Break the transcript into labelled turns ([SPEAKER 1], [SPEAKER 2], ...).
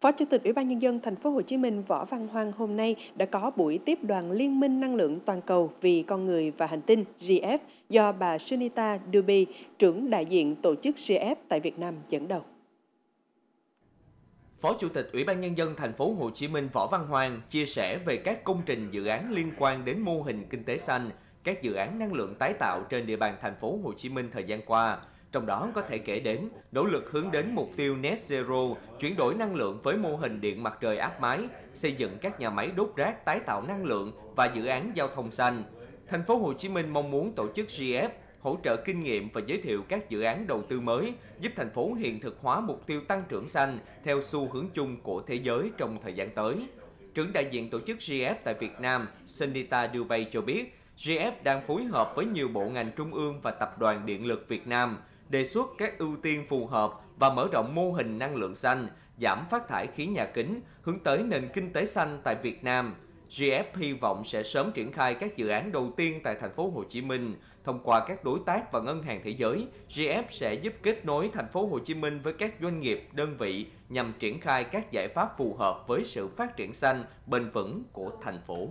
[SPEAKER 1] Phó Chủ tịch Ủy ban nhân dân thành phố Hồ Chí Minh Võ Văn Hoang hôm nay đã có buổi tiếp đoàn Liên minh năng lượng toàn cầu vì con người và hành tinh GF do bà Sunita Dubey, trưởng đại diện tổ chức GF tại Việt Nam dẫn đầu.
[SPEAKER 2] Phó Chủ tịch Ủy ban nhân dân thành phố Hồ Chí Minh Võ Văn Hoàng chia sẻ về các công trình dự án liên quan đến mô hình kinh tế xanh, các dự án năng lượng tái tạo trên địa bàn thành phố Hồ Chí Minh thời gian qua trong đó có thể kể đến nỗ lực hướng đến mục tiêu net zero, chuyển đổi năng lượng với mô hình điện mặt trời áp mái, xây dựng các nhà máy đốt rác tái tạo năng lượng và dự án giao thông xanh. Thành phố Hồ Chí Minh mong muốn tổ chức GF hỗ trợ kinh nghiệm và giới thiệu các dự án đầu tư mới, giúp thành phố hiện thực hóa mục tiêu tăng trưởng xanh theo xu hướng chung của thế giới trong thời gian tới. Trưởng đại diện tổ chức GF tại Việt Nam, Sanita Dubey cho biết, GF đang phối hợp với nhiều bộ ngành trung ương và Tập đoàn Điện lực Việt Nam – đề xuất các ưu tiên phù hợp và mở rộng mô hình năng lượng xanh, giảm phát thải khí nhà kính, hướng tới nền kinh tế xanh tại Việt Nam. GF hy vọng sẽ sớm triển khai các dự án đầu tiên tại thành phố Hồ Chí Minh. Thông qua các đối tác và ngân hàng thế giới, GF sẽ giúp kết nối thành phố Hồ Chí Minh với các doanh nghiệp, đơn vị nhằm triển khai các giải pháp phù hợp với sự phát triển xanh bền vững của thành phố.